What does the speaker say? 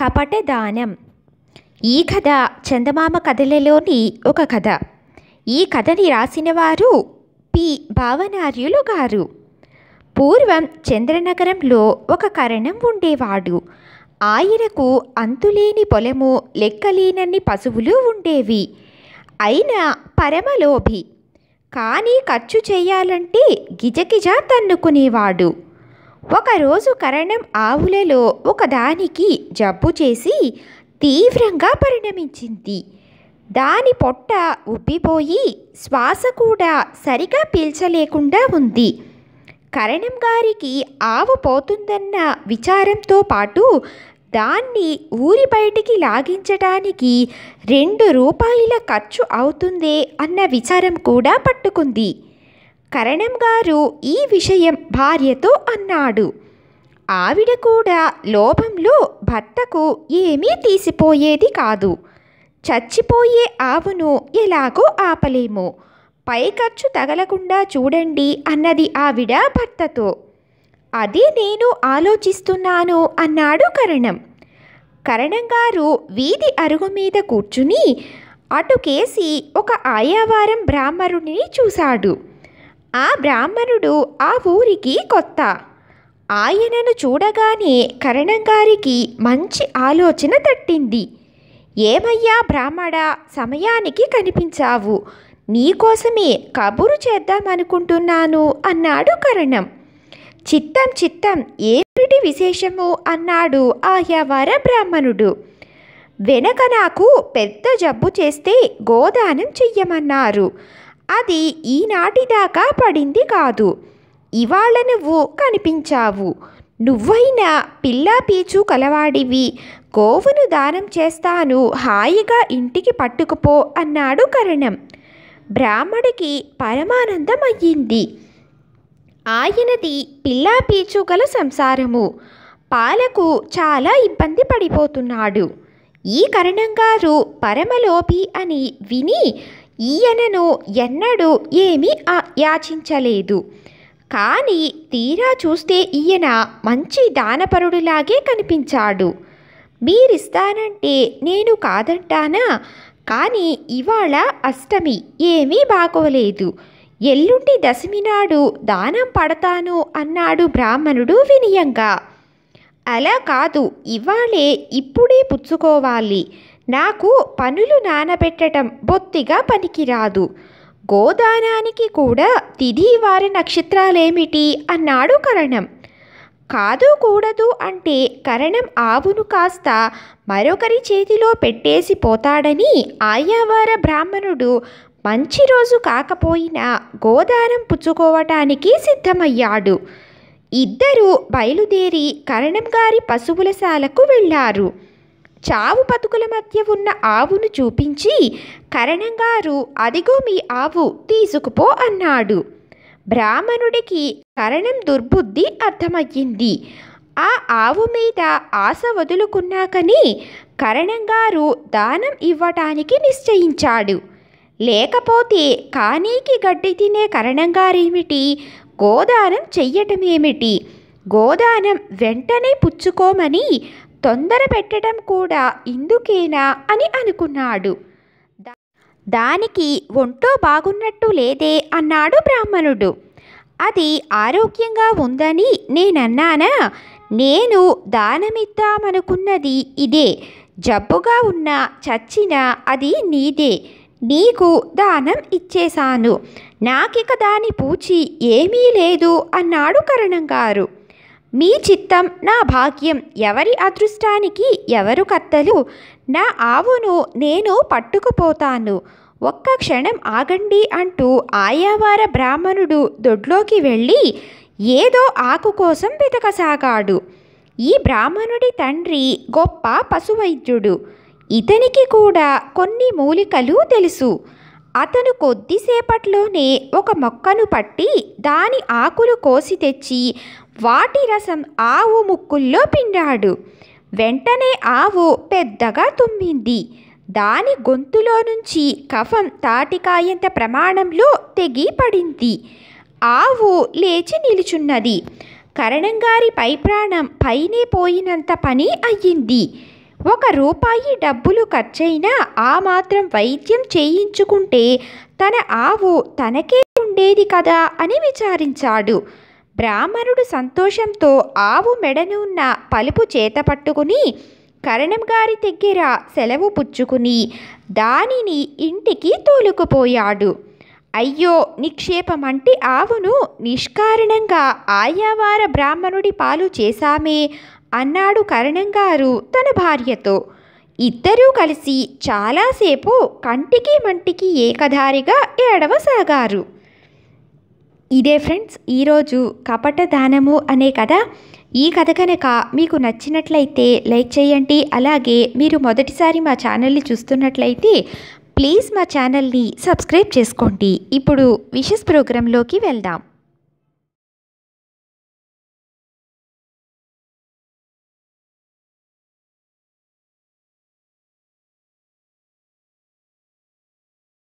కపట దానం ఈ కథ చందమామ కథలలోని ఒక కథ ఈ కథని రాసినవారు పి భావనార్యులు గారు పూర్వం చంద్రనగరంలో ఒక కరణం ఉండేవాడు ఆయనకు అంతులేని పొలము లెక్కలేనన్ని పశువులు ఉండేవి అయినా పరమలోభి కానీ ఖర్చు చేయాలంటే గిజగిజ తన్నుకునేవాడు ఒకరోజు కరణం ఆవులలో ఒకదానికి జబ్బు చేసి తీవ్రంగా పరిణమించింది దాని పొట్ట ఉబ్బిపోయి శ్వాస కూడా సరిగా పీల్చలేకుండా ఉంది కరణం గారికి ఆవు పోతుందన్న విచారంతో పాటు దాన్ని ఊరి బయటికి లాగించటానికి రెండు రూపాయల ఖర్చు అవుతుందే అన్న విచారం కూడా పట్టుకుంది కరణం గారు ఈ విషయం భార్యతో అన్నాడు ఆవిడ కూడా లోభంలో భర్తకు ఏమీ తీసిపోయేది కాదు చచ్చిపోయే ఆవును ఎలాగో ఆపలేము పై ఖర్చు తగలకుండా చూడండి అన్నది ఆవిడ భర్తతో అదే నేను ఆలోచిస్తున్నాను అన్నాడు కరణం కరణం గారు వీధి అరుగు మీద కూర్చుని అటుకేసి ఒక ఆయావారం బ్రాహ్మరుడిని చూశాడు ఆ బ్రాహ్మణుడు ఆ ఊరికి కొత్త ఆయనను చూడగానే కరణంగారికి మంచి ఆలోచన తట్టింది ఏమయ్యా బ్రాహ్మణ సమయానికి కనిపించావు నీకోసమే కబురు చేద్దామనుకుంటున్నాను అన్నాడు కరణం చిత్తం చిత్తం ఏమిటి విశేషము అన్నాడు ఆయావార బ్రాహ్మణుడు వెనక నాకు పెద్ద జబ్బు చేస్తే గోదానం చెయ్యమన్నారు అది ఈనాటిదాకా పడింది కాదు ఇవాళ నువ్వు కనిపించావు నువ్వైనా పిల్లా పీచు కలవాడివి గోవును దానం చేస్తాను హాయిగా ఇంటికి పట్టుకుపో అన్నాడు కరణం బ్రాహ్మడికి పరమానందం అయ్యింది ఆయనది పిల్లా పీచు గల సంసారము పాలకు చాలా ఇబ్బంది పడిపోతున్నాడు ఈ కరణం గారు పరమలోపి అని విని ఈయనను ఎన్నడూ ఏమీ యాచించలేదు కానీ తీరా చూస్తే ఈయన మంచి దానపరుడులాగే కనిపించాడు మీరిస్తానంటే నేను కాదంటానా కానీ ఇవాళ అష్టమి ఏమీ బాగోలేదు ఎల్లుండి దశమి నాడు దానం పడతాను అన్నాడు బ్రాహ్మణుడు వినయంగా అలా కాదు ఇవాళే ఇప్పుడే పుచ్చుకోవాలి నాకు పనులు నానబెట్టడం బొత్తిగా పనికిరాదు గోదానానికి కూడా తిథివార నక్షత్రాలేమిటి అన్నాడు కరణం కాదు కూడదు అంటే కరణం ఆవును కాస్త మరొకరి చేతిలో పెట్టేసి పోతాడని ఆయావార బ్రాహ్మణుడు మంచి రోజు కాకపోయినా గోదానం పుచ్చుకోవటానికి సిద్ధమయ్యాడు ఇద్దరూ బయలుదేరి కరణం గారి పశువుల శాలకు వెళ్ళారు చావు బతుకుల మధ్య ఉన్న ఆవును చూపించి కరణంగారు అదిగో మీ ఆవు తీసుకుపో అన్నాడు బ్రాహ్మణుడికి కరణం దుర్బుద్ధి అర్థమయ్యింది ఆ ఆవు మీద ఆశ వదులుకున్నాకని కరణంగారు దానం ఇవ్వటానికి నిశ్చయించాడు లేకపోతే కానీకి గడ్డి తినే కరణంగారేమిటి గోదానం చెయ్యటమేమిటి గోదానం వెంటనే పుచ్చుకోమని తొందర పెట్టడం కూడా ఇందుకేనా అని అనుకున్నాడు దానికి ఒంటో బాగున్నట్టు లేదే అన్నాడు బ్రాహ్మణుడు అది ఆరోగ్యంగా ఉందని నేనన్నానా నేను దానమిద్దామనుకున్నది ఇదే జబ్బుగా ఉన్నా చచ్చినా అది నీదే నీకు దానం ఇచ్చేశాను నాకిక దాని పూచి ఏమీ లేదు అన్నాడు కరణం గారు మీ చిత్తం నా భాగ్యం ఎవరి అదృష్టానికి ఎవరు కత్తలు నా ఆవును నేను పట్టుకుపోతాను ఒక్క క్షణం ఆగండి అంటూ ఆయావార బ్రాహ్మణుడు దొడ్లోకి వెళ్ళి ఏదో ఆకు కోసం వెతకసాగాడు ఈ బ్రాహ్మణుడి తండ్రి గొప్ప పశువైద్యుడు ఇతనికి కూడా కొన్ని మూలికలు తెలుసు అతను కొద్దిసేపట్లోనే ఒక మొక్కను పట్టి దాని ఆకులు కోసి తెచ్చి వాటి రసం ఆవు ముక్కుల్లో పిండాడు వెంటనే ఆవు పెద్దగా తుమ్మింది దాని గొంతులో నుంచి కఫం తాటికాయంత ప్రమాణంలో తెగి పడింది ఆవు లేచి నిలుచున్నది కరణంగారి పై ప్రాణం పైనే పోయినంత పని అయ్యింది ఒక రూపాయి డబ్బులు ఖర్చైనా ఆ మాత్రం వైద్యం చేయించుకుంటే తన ఆవు తనకే ఉండేది కదా అని విచారించాడు బ్రాహ్మణుడు సంతోషంతో ఆవు మెడను ఉన్న పలుపు చేత పట్టుకుని కరణం గారి దగ్గర సెలవు పుచ్చుకుని దానిని ఇంటికి తోలుకుపోయాడు అయ్యో నిక్షేపమంటి ఆవును నిష్కారణంగా ఆయావార బ్రాహ్మణుడి పాలు చేశామే అన్నాడు కరణం గారు తన భార్యతో ఇద్దరూ కలిసి చాలాసేపు కంటికి మంటికి ఏకధారిగా ఏడవసాగారు ఇదే ఫ్రెండ్స్ ఈరోజు కపట దానము అనే కథ ఈ కథ కనుక మీకు నచ్చినట్లయితే లైక్ చేయండి అలాగే మీరు మొదటిసారి మా ఛానల్ని చూస్తున్నట్లయితే ప్లీజ్ మా ఛానల్ని సబ్స్క్రైబ్ చేసుకోండి ఇప్పుడు విషెస్ ప్రోగ్రాంలోకి వెళ్దాం